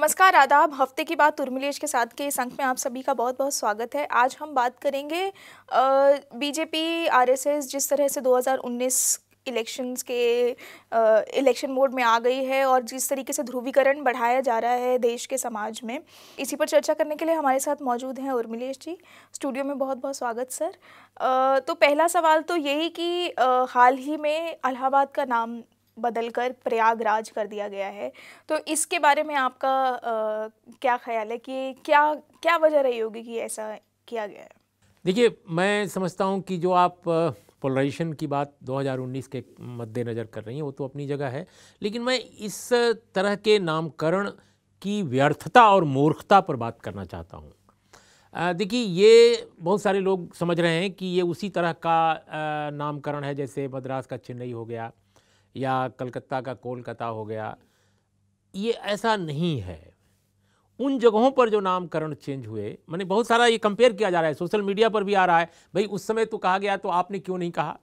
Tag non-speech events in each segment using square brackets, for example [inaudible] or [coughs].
नमस्कार आदाब हफ्ते की बात उर्मिलेश के साथ के इस अंक में आप सभी का बहुत बहुत स्वागत है आज हम बात करेंगे बीजेपी आरएसएस जिस तरह से 2019 इलेक्शंस के इलेक्शन मोड में आ गई है और जिस तरीके से ध्रुवीकरण बढ़ाया जा रहा है देश के समाज में इसी पर चर्चा करने के लिए हमारे साथ मौजूद हैं उर्मिलेश जी स्टूडियो में बहुत बहुत स्वागत सर आ, तो पहला सवाल तो यही कि आ, हाल ही में अलाहाबाद का नाम बदलकर प्रयागराज कर दिया गया है तो इसके बारे में आपका आ, क्या ख्याल है कि क्या क्या वजह रही होगी कि ऐसा किया गया है देखिए मैं समझता हूँ कि जो आप पोलराइजेशन की बात 2019 के मद्देनज़र कर रही हैं वो तो अपनी जगह है लेकिन मैं इस तरह के नामकरण की व्यर्थता और मूर्खता पर बात करना चाहता हूँ देखिए ये बहुत सारे लोग समझ रहे हैं कि ये उसी तरह का नामकरण है जैसे मद्रास का चेन्नई हो गया या कलकत्ता का कोलकाता हो गया ये ऐसा नहीं है उन जगहों पर जो नामकरण चेंज हुए मैंने बहुत सारा ये कंपेयर किया जा रहा है सोशल मीडिया पर भी आ रहा है भाई उस समय तो कहा गया तो आपने क्यों नहीं कहा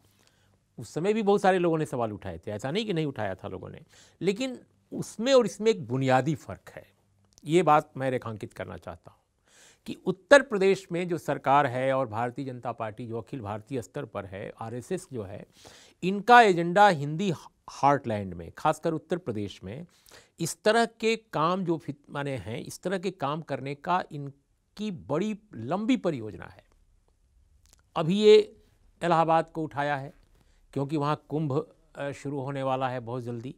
उस समय भी बहुत सारे लोगों ने सवाल उठाए थे ऐसा नहीं कि नहीं उठाया था लोगों ने लेकिन उसमें और इसमें एक बुनियादी फ़र्क है ये बात मैं रेखांकित करना चाहता हूँ कि उत्तर प्रदेश में जो सरकार है और भारतीय जनता पार्टी जो अखिल भारतीय स्तर पर है आरएसएस जो है इनका एजेंडा हिंदी हार्टलैंड में खासकर उत्तर प्रदेश में इस तरह के काम जो फित माने हैं इस तरह के काम करने का इनकी बड़ी लंबी परियोजना है अभी ये इलाहाबाद को उठाया है क्योंकि वहाँ कुंभ शुरू होने वाला है बहुत जल्दी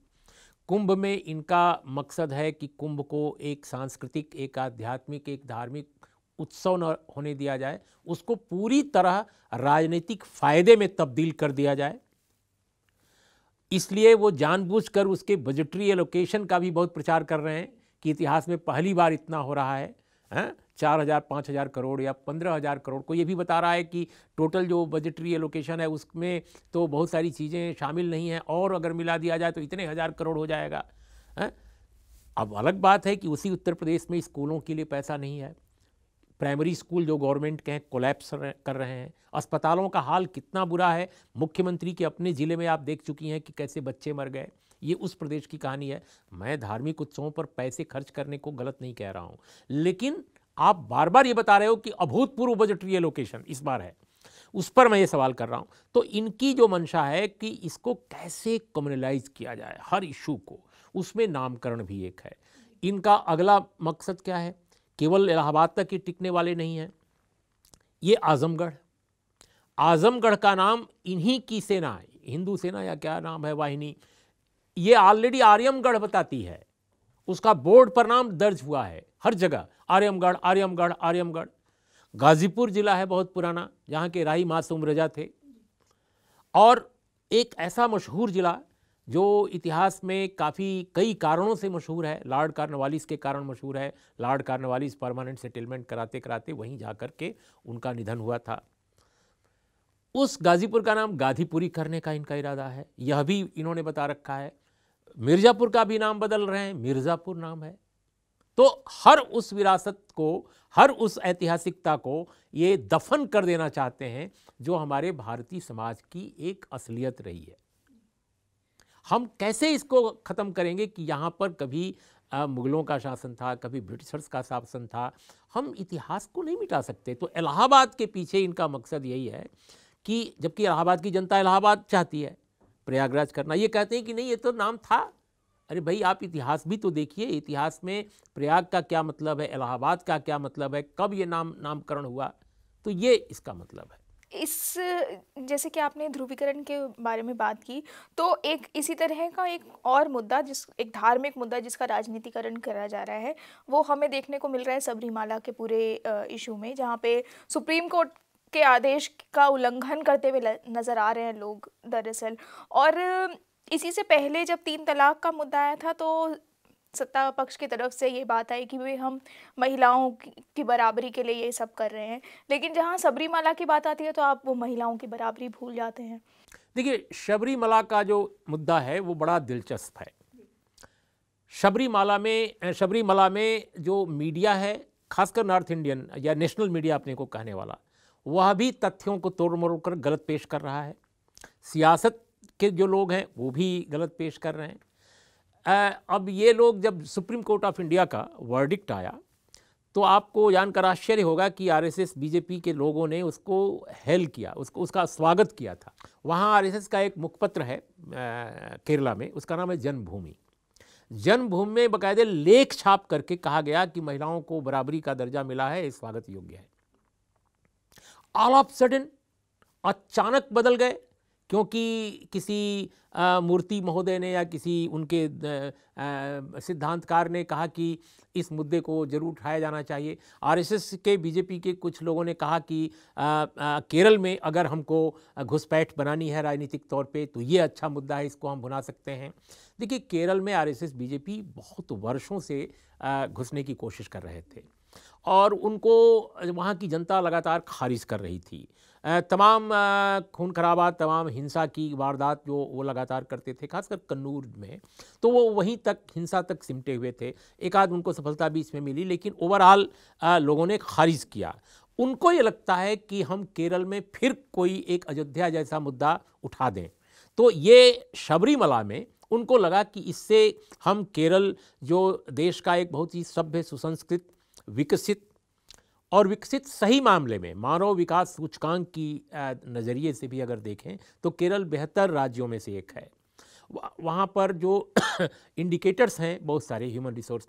कुंभ में इनका मकसद है कि कुंभ को एक सांस्कृतिक एक आध्यात्मिक एक धार्मिक उत्सव न होने दिया जाए उसको पूरी तरह राजनीतिक फायदे में तब्दील कर दिया जाए इसलिए वो जानबूझकर उसके बजटरी एलोकेशन का भी बहुत प्रचार कर रहे हैं कि इतिहास में पहली बार इतना हो रहा है हैं चार हज़ार पाँच हज़ार करोड़ या पंद्रह हज़ार करोड़ को ये भी बता रहा है कि टोटल जो बजटरी एलोकेशन है उसमें तो बहुत सारी चीज़ें शामिल नहीं हैं और अगर मिला दिया जाए तो इतने हज़ार करोड़ हो जाएगा हैं अब अलग बात है कि उसी उत्तर प्रदेश में स्कूलों के लिए पैसा नहीं है प्राइमरी स्कूल जो गवर्नमेंट के हैं कोलैप्स कर रहे हैं अस्पतालों का हाल कितना बुरा है मुख्यमंत्री के अपने ज़िले में आप देख चुकी हैं कि कैसे बच्चे मर गए ये उस प्रदेश की कहानी है मैं धार्मिक उत्सवों पर पैसे खर्च करने को गलत नहीं कह रहा हूँ लेकिन आप बार बार ये बता रहे हो कि अभूतपूर्व बजटरी लोकेशन इस बार है उस पर मैं ये सवाल कर रहा हूँ तो इनकी जो मंशा है कि इसको कैसे कम्युनलाइज किया जाए हर इशू को उसमें नामकरण भी एक है इनका अगला मकसद क्या है केवल इलाहाबाद तक ही टिकने वाले नहीं हैं ये आज़मगढ़ आज़मगढ़ का नाम इन्हीं की सेना हिंदू सेना या क्या नाम है वाहिनी ये ऑलरेडी आर्यमगढ़ बताती है उसका बोर्ड पर नाम दर्ज हुआ है हर जगह आर्यमगढ़ आर्यमगढ़ आर्यमगढ़ गाजीपुर जिला है बहुत पुराना जहाँ के राही मासूम रजा थे और एक ऐसा मशहूर ज़िला जो इतिहास में काफ़ी कई कारणों से मशहूर है लॉर्ड कार्नवालिस के कारण मशहूर है लॉर्ड कार्नवालिस परमानेंट सेटलमेंट कराते कराते वहीं जा कर के उनका निधन हुआ था उस गाजीपुर का नाम गाधीपुरी करने का इनका इरादा है यह भी इन्होंने बता रखा है मिर्ज़ापुर का भी नाम बदल रहे हैं मिर्ज़ापुर नाम है तो हर उस विरासत को हर उस ऐतिहासिकता को ये दफन कर देना चाहते हैं जो हमारे भारतीय समाज की एक असलियत रही है हम कैसे इसको ख़त्म करेंगे कि यहाँ पर कभी मुग़लों का शासन था कभी ब्रिटिशर्स का शासन था हम इतिहास को नहीं मिटा सकते तो इलाहाबाद के पीछे इनका मकसद यही है कि जबकि इलाहाबाद की जनता इलाहाबाद चाहती है प्रयागराज करना ये कहते हैं कि नहीं ये तो नाम था अरे भाई आप इतिहास भी तो देखिए इतिहास में प्रयाग का क्या मतलब है इलाहाबाद का क्या मतलब है कब ये नाम नामकरण हुआ तो ये इसका मतलब है इस जैसे कि आपने ध्रुवीकरण के बारे में बात की तो एक इसी तरह का एक और मुद्दा जिस एक धार्मिक मुद्दा जिसका राजनीतिकरण करा जा रहा है वो हमें देखने को मिल रहा है सबरीमाला के पूरे इशू में जहाँ पे सुप्रीम कोर्ट के आदेश का उल्लंघन करते हुए नज़र आ रहे हैं लोग दरअसल और इसी से पहले जब तीन तलाक का मुद्दा आया था तो सत्ता पक्ष की तरफ से ये बात आई कि वे हम महिलाओं की बराबरी के लिए ये सब कर रहे हैं लेकिन जहाँ सबरीमाला की बात आती है तो आप वो महिलाओं की बराबरी भूल जाते हैं देखिए शबरीमाला का जो मुद्दा है वो बड़ा दिलचस्प है शबरीमाला में शबरीमाला में जो मीडिया है खासकर नॉर्थ इंडियन या नेशनल मीडिया अपने को कहने वाला वह भी तथ्यों को तोड़ मरोड़ कर गलत पेश कर रहा है सियासत के जो लोग हैं वो भी गलत पेश कर रहे हैं अब ये लोग जब सुप्रीम कोर्ट ऑफ इंडिया का वर्डिक्ट आया तो आपको जानकर आश्चर्य होगा कि आरएसएस बीजेपी के लोगों ने उसको हेल किया उसको उसका स्वागत किया था वहाँ आरएसएस का एक मुखपत्र है केरला में उसका नाम है जन्मभूमि जन्मभूमि में बकायदे लेख छाप करके कहा गया कि महिलाओं को बराबरी का दर्जा मिला है स्वागत योग्य है ऑल ऑफ सडन अचानक बदल गए क्योंकि किसी मूर्ति महोदय ने या किसी उनके सिद्धांतकार ने कहा कि इस मुद्दे को जरूर उठाया जाना चाहिए आरएसएस के बीजेपी के कुछ लोगों ने कहा कि आ, आ, केरल में अगर हमको घुसपैठ बनानी है राजनीतिक तौर पे तो ये अच्छा मुद्दा है इसको हम भुना सकते हैं देखिए केरल में आरएसएस बीजेपी बहुत वर्षों से घुसने की कोशिश कर रहे थे और उनको वहाँ की जनता लगातार खारिज कर रही थी तमाम खून खराबा तमाम हिंसा की वारदात जो वो लगातार करते थे खासकर कन्नूर में तो वो वहीं तक हिंसा तक सिमटे हुए थे एक आध उनको सफलता भी इसमें मिली लेकिन ओवरऑल लोगों ने खारिज किया उनको ये लगता है कि हम केरल में फिर कोई एक अयोध्या जैसा मुद्दा उठा दें तो ये शबरीमला में उनको लगा कि इससे हम केरल जो देश का एक बहुत ही सभ्य सुसंस्कृत विकसित और विकसित सही मामले में मानव विकास सूचकांक की नज़रिए से भी अगर देखें तो केरल बेहतर राज्यों में से एक है वहाँ पर जो इंडिकेटर्स [coughs] हैं बहुत सारे ह्यूमन रिसोर्स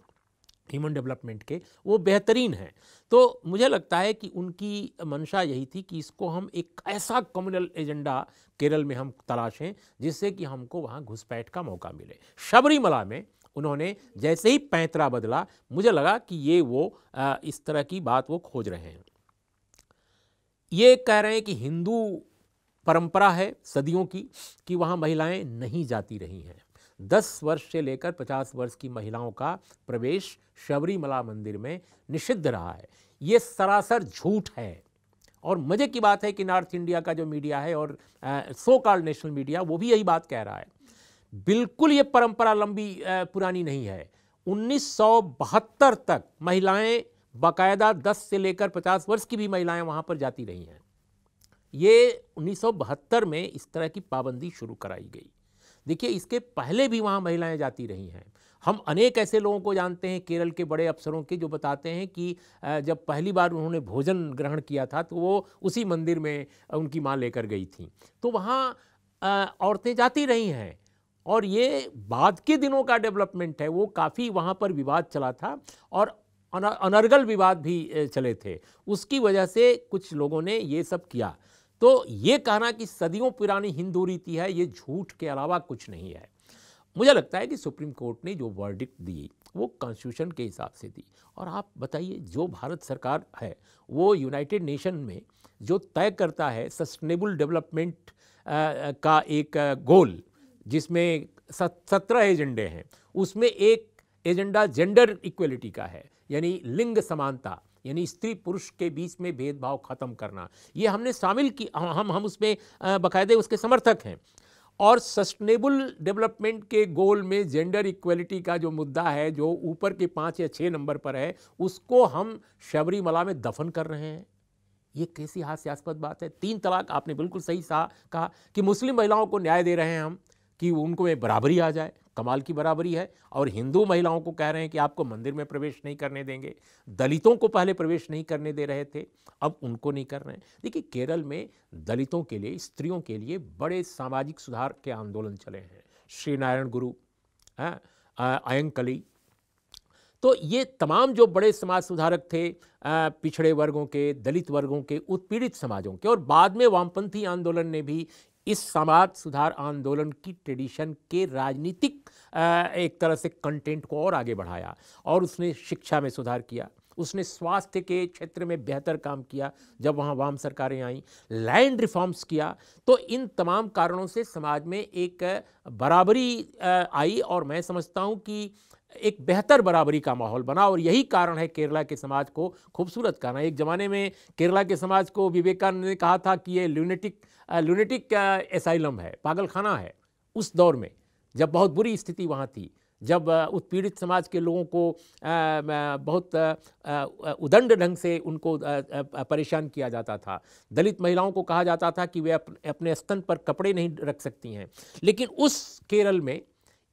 ह्यूमन डेवलपमेंट के वो बेहतरीन हैं तो मुझे लगता है कि उनकी मंशा यही थी कि इसको हम एक ऐसा कम्युनल एजेंडा केरल में हम तलाशें जिससे कि हमको वहाँ घुसपैठ का मौका मिले शबरीमला में उन्होंने जैसे ही पैंतरा बदला मुझे लगा कि ये वो इस तरह की बात वो खोज रहे हैं ये कह रहे हैं कि हिंदू परंपरा है सदियों की कि वहाँ महिलाएं नहीं जाती रही हैं दस वर्ष से लेकर पचास वर्ष की महिलाओं का प्रवेश शबरीमला मंदिर में निषिद्ध रहा है ये सरासर झूठ है और मज़े की बात है कि नॉर्थ इंडिया का जो मीडिया है और सो कॉल्ड नेशनल मीडिया वो भी यही बात कह रहा है बिल्कुल ये परंपरा लंबी पुरानी नहीं है उन्नीस तक महिलाएं बाकायदा 10 से लेकर 50 वर्ष की भी महिलाएं वहां पर जाती रही हैं ये उन्नीस में इस तरह की पाबंदी शुरू कराई गई देखिए इसके पहले भी वहाँ महिलाएं जाती रही हैं हम अनेक ऐसे लोगों को जानते हैं केरल के बड़े अफसरों के जो बताते हैं कि जब पहली बार उन्होंने भोजन ग्रहण किया था तो वो उसी मंदिर में उनकी माँ लेकर गई थी तो वहाँ औरतें जाती रही हैं और ये बाद के दिनों का डेवलपमेंट है वो काफ़ी वहाँ पर विवाद चला था और अनर्गल विवाद भी चले थे उसकी वजह से कुछ लोगों ने ये सब किया तो ये कहना कि सदियों पुरानी हिंदू रीति है ये झूठ के अलावा कुछ नहीं है मुझे लगता है कि सुप्रीम कोर्ट ने जो वर्डिक्ट दी वो कॉन्स्टिट्यूशन के हिसाब से दी और आप बताइए जो भारत सरकार है वो यूनाइटेड नेशन में जो तय करता है सस्टेनेबल डेवलपमेंट का एक गोल जिसमें सत्रह एजेंडे हैं उसमें एक एजेंडा जेंडर इक्वलिटी का है यानी लिंग समानता यानी स्त्री पुरुष के बीच में भेदभाव खत्म करना ये हमने शामिल की हम हम उसमें बाकायदे उसके समर्थक हैं और सस्टेनेबल डेवलपमेंट के गोल में जेंडर इक्वलिटी का जो मुद्दा है जो ऊपर के पाँच या छः नंबर पर है उसको हम शबरीमला में दफन कर रहे हैं ये कैसी हास्यास्पद बात है तीन तलाक आपने बिल्कुल सही कहा कि मुस्लिम महिलाओं को न्याय दे रहे हैं हम कि उनको एक बराबरी आ जाए कमाल की बराबरी है और हिंदू महिलाओं को कह रहे हैं कि आपको मंदिर में प्रवेश नहीं करने देंगे दलितों को पहले प्रवेश नहीं करने दे रहे थे अब उनको नहीं कर रहे हैं देखिए केरल में दलितों के लिए स्त्रियों के लिए बड़े सामाजिक सुधार के आंदोलन चले हैं श्री नारायण गुरु अयंकली तो ये तमाम जो बड़े समाज सुधारक थे पिछड़े वर्गों के दलित वर्गों के उत्पीड़ित समाजों के और बाद में वामपंथी आंदोलन ने भी इस समाज सुधार आंदोलन की ट्रेडिशन के राजनीतिक एक तरह से कंटेंट को और आगे बढ़ाया और उसने शिक्षा में सुधार किया उसने स्वास्थ्य के क्षेत्र में बेहतर काम किया जब वहाँ वाम सरकारें आईं लैंड रिफॉर्म्स किया तो इन तमाम कारणों से समाज में एक बराबरी आई और मैं समझता हूँ कि एक बेहतर बराबरी का माहौल बना और यही कारण है केरला के समाज को खूबसूरत करना एक ज़माने में केरला के समाज को विवेकानंद ने कहा था कि ये ल्यूनेटिक ल्यूनेटिक एसाइलम है पागलखाना है उस दौर में जब बहुत बुरी स्थिति वहाँ थी जब उत्पीड़ित समाज के लोगों को बहुत उदंड ढंग से उनको परेशान किया जाता था दलित महिलाओं को कहा जाता था कि वे अपने स्तन पर कपड़े नहीं रख सकती हैं लेकिन उस केरल में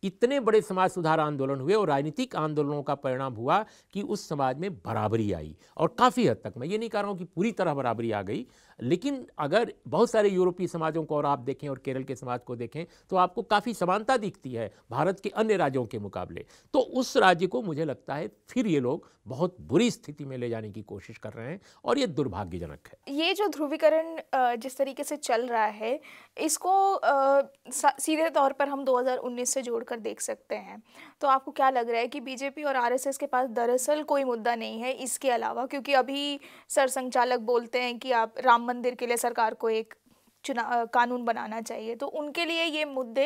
इतने बड़े समाज सुधार आंदोलन हुए और राजनीतिक आंदोलनों का परिणाम हुआ कि उस समाज में बराबरी आई और काफ़ी हद तक मैं ये नहीं कह रहा हूँ कि पूरी तरह बराबरी आ गई लेकिन अगर बहुत सारे यूरोपीय समाजों को और आप देखें और केरल के समाज को देखें तो आपको काफ़ी समानता दिखती है भारत के अन्य राज्यों के मुकाबले तो उस राज्य को मुझे लगता है फिर ये लोग बहुत बुरी स्थिति में ले जाने की कोशिश कर रहे हैं और ये दुर्भाग्यजनक है ये जो ध्रुवीकरण जिस तरीके से चल रहा है इसको सीधे तौर पर हम दो से जोड़ खोलकर देख सकते हैं तो आपको क्या लग रहा है कि बीजेपी और आरएसएस के पास दरअसल कोई मुद्दा नहीं है इसके अलावा क्योंकि अभी सरसंचालक बोलते हैं कि आप राम मंदिर के लिए सरकार को एक चुना कानून बनाना चाहिए तो उनके लिए ये मुद्दे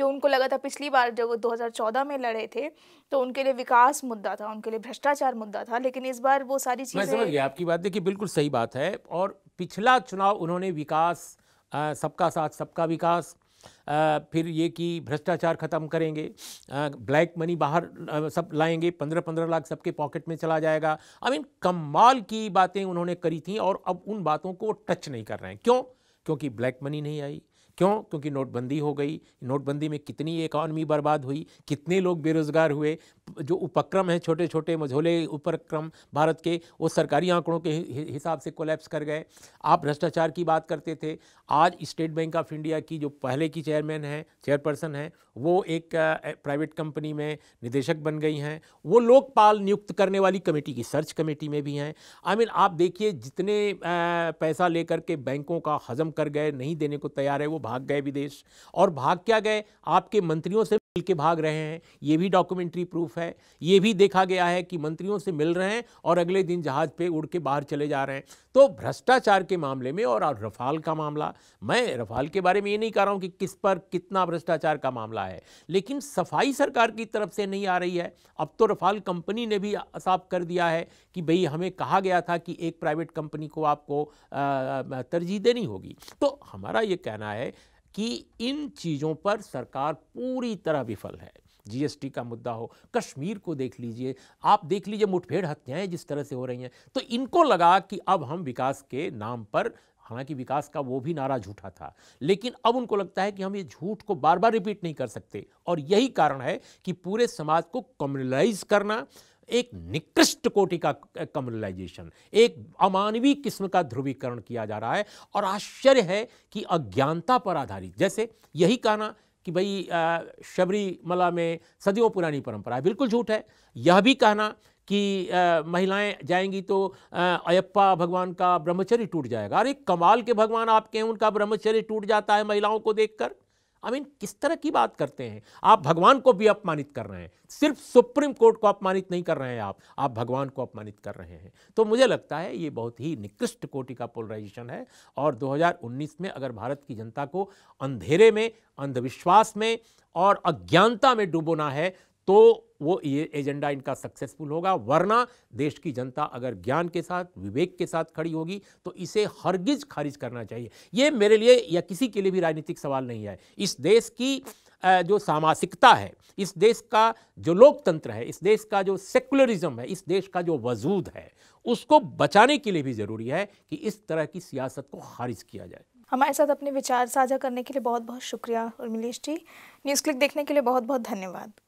जो उनको लगा था पिछली बार जब वो 2014 में लड़े थे तो उनके लिए विकास मुद्दा था उनके लिए भ्रष्टाचार मुद्दा था लेकिन इस बार वो सारी चीज़ें मैं समझ गया आपकी बात देखिए बिल्कुल सही बात है और पिछला चुनाव उन्होंने विकास सबका साथ सबका विकास फिर ये कि भ्रष्टाचार ख़त्म करेंगे ब्लैक मनी बाहर सब लाएंगे पंद्रह पंद्रह लाख सबके पॉकेट में चला जाएगा आई मीन कमाल की बातें उन्होंने करी थी और अब उन बातों को टच नहीं कर रहे हैं क्यों क्योंकि ब्लैक मनी नहीं आई क्यों क्योंकि नोटबंदी हो गई नोटबंदी में कितनी इकॉनमी बर्बाद हुई कितने लोग बेरोज़गार हुए जो उपक्रम हैं छोटे छोटे मझोले उपक्रम भारत के वो सरकारी आंकड़ों के हिसाब से कोलैप्स कर गए आप भ्रष्टाचार की बात करते थे आज स्टेट बैंक ऑफ इंडिया की जो पहले की चेयरमैन हैं चेयरपर्सन हैं वो एक प्राइवेट कंपनी में निदेशक बन गई हैं वो लोकपाल नियुक्त करने वाली कमेटी की सर्च कमेटी में भी हैं आई मीन आप देखिए जितने पैसा लेकर के बैंकों का हजम कर गए नहीं देने को तैयार है वो भाग गए विदेश और भाग क्या गए आपके मंत्रियों से के भाग रहे हैं ये भी डॉक्यूमेंट्री प्रूफ है ये भी देखा गया है कि मंत्रियों से मिल रहे हैं और अगले दिन जहाज पे उड़ के बाहर चले जा रहे हैं तो भ्रष्टाचार के मामले में और रफाल का मामला मैं रफाल के बारे में ये नहीं कह रहा हूँ कि किस पर कितना भ्रष्टाचार का मामला है लेकिन सफाई सरकार की तरफ से नहीं आ रही है अब तो रफाल कंपनी ने भी साफ कर दिया है कि भाई हमें कहा गया था कि एक प्राइवेट कंपनी को आपको तरजीह देनी होगी तो हमारा ये कहना है कि इन चीज़ों पर सरकार पूरी तरह विफल है जीएसटी का मुद्दा हो कश्मीर को देख लीजिए आप देख लीजिए मुठभेड़ हत्याएं जिस तरह से हो रही हैं तो इनको लगा कि अब हम विकास के नाम पर हालांकि विकास का वो भी नारा झूठा था लेकिन अब उनको लगता है कि हम ये झूठ को बार बार रिपीट नहीं कर सकते और यही कारण है कि पूरे समाज को कम्युनलाइज करना एक निकृष्ट कोटि का कम्युनलाइजेशन एक अमानवीय किस्म का ध्रुवीकरण किया जा रहा है और आश्चर्य है कि अज्ञानता पर आधारित जैसे यही कहना कि भाई शबरीमला में सदियों पुरानी परंपरा है बिल्कुल झूठ है यह भी कहना कि महिलाएं जाएंगी तो अयप्पा भगवान का ब्रह्मचर्य टूट जाएगा अरे कमाल के भगवान आपके हैं उनका ब्रह्मचर्य टूट जाता है महिलाओं को देखकर आई मीन किस तरह की बात करते हैं आप भगवान को भी अपमानित कर रहे हैं सिर्फ सुप्रीम कोर्ट को अपमानित नहीं कर रहे हैं आप आप भगवान को अपमानित कर रहे हैं तो मुझे लगता है ये बहुत ही निकृष्ट कोटि का पोलराइजेशन है और 2019 में अगर भारत की जनता को अंधेरे में अंधविश्वास में और अज्ञानता में डूबोना है तो वो ये एजेंडा इनका सक्सेसफुल होगा वरना देश की जनता अगर ज्ञान के साथ विवेक के साथ खड़ी होगी तो इसे हरगिज खारिज करना चाहिए ये मेरे लिए या किसी के लिए भी राजनीतिक सवाल नहीं है इस देश की जो सामासिकता है इस देश का जो लोकतंत्र है इस देश का जो सेकुलरिज्म है इस देश का जो वजूद है उसको बचाने के लिए भी ज़रूरी है कि इस तरह की सियासत को खारिज किया जाए हमारे साथ अपने विचार साझा करने के लिए बहुत बहुत शुक्रिया उर्मिलेश जी न्यूज़ क्लिक देखने के लिए बहुत बहुत धन्यवाद